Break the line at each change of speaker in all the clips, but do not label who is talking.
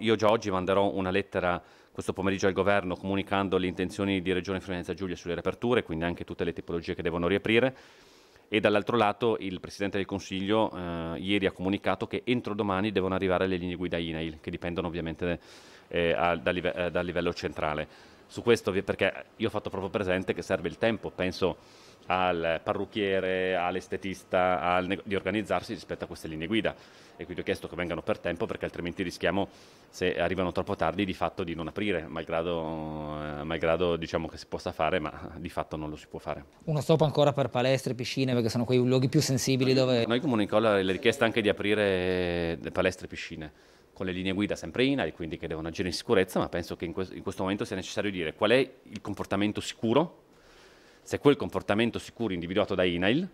Io già oggi manderò una lettera questo pomeriggio al governo comunicando le intenzioni di Regione Friulenza Giulia sulle riaperture, quindi anche tutte le tipologie che devono riaprire. E dall'altro lato il Presidente del Consiglio eh, ieri ha comunicato che entro domani devono arrivare le linee guida INAIL, che dipendono ovviamente eh, a, live, eh, dal livello centrale. Su questo, perché io ho fatto proprio presente che serve il tempo, penso al parrucchiere, all'estetista al, di organizzarsi rispetto a queste linee guida e quindi ho chiesto che vengano per tempo perché altrimenti rischiamo se arrivano troppo tardi di fatto di non aprire malgrado, eh, malgrado diciamo che si possa fare ma di fatto non lo si può fare
uno stop ancora per palestre piscine perché sono quei luoghi
più sensibili dove noi comunico la, la richiesta anche di aprire eh, le palestre e piscine con le linee guida sempre in e quindi che devono agire in sicurezza ma penso che in questo momento sia necessario dire qual è il comportamento sicuro se quel comportamento sicuro individuato da INAIL,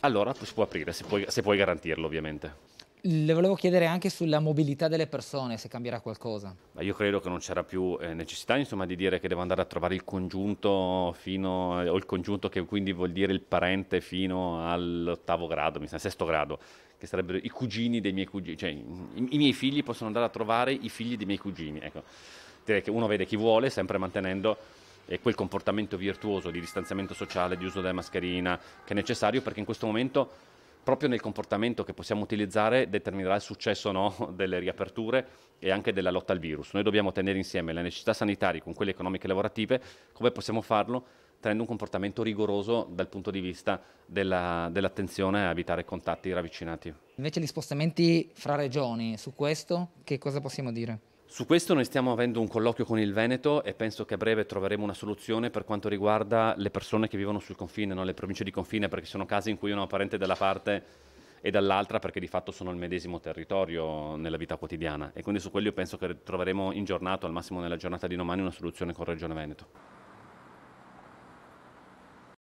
allora si può aprire, se puoi, se puoi garantirlo ovviamente.
Le volevo chiedere anche sulla mobilità delle persone, se cambierà qualcosa.
Io credo che non c'era più eh, necessità insomma, di dire che devo andare a trovare il congiunto fino, eh, o il congiunto che quindi vuol dire il parente fino all'ottavo grado, mi sa, sesto grado, che sarebbero i cugini dei miei cugini, cioè i, i miei figli possono andare a trovare i figli dei miei cugini. Ecco, direi che uno vede chi vuole, sempre mantenendo e quel comportamento virtuoso di distanziamento sociale, di uso della mascherina che è necessario perché in questo momento proprio nel comportamento che possiamo utilizzare determinerà il successo o no delle riaperture e anche della lotta al virus. Noi dobbiamo tenere insieme le necessità sanitarie con quelle economiche e lavorative, come possiamo farlo? Tenendo un comportamento rigoroso dal punto di vista della, dell'attenzione a evitare contatti ravvicinati.
Invece gli spostamenti fra regioni, su questo che cosa possiamo dire?
Su questo noi stiamo avendo un colloquio con il Veneto e penso che a breve troveremo una soluzione per quanto riguarda le persone che vivono sul confine, non le province di confine, perché sono casi in cui uno è parente della parte e dall'altra perché di fatto sono il medesimo territorio nella vita quotidiana e quindi su quello io penso che troveremo in giornata, al massimo nella giornata di domani, una soluzione con Regione Veneto.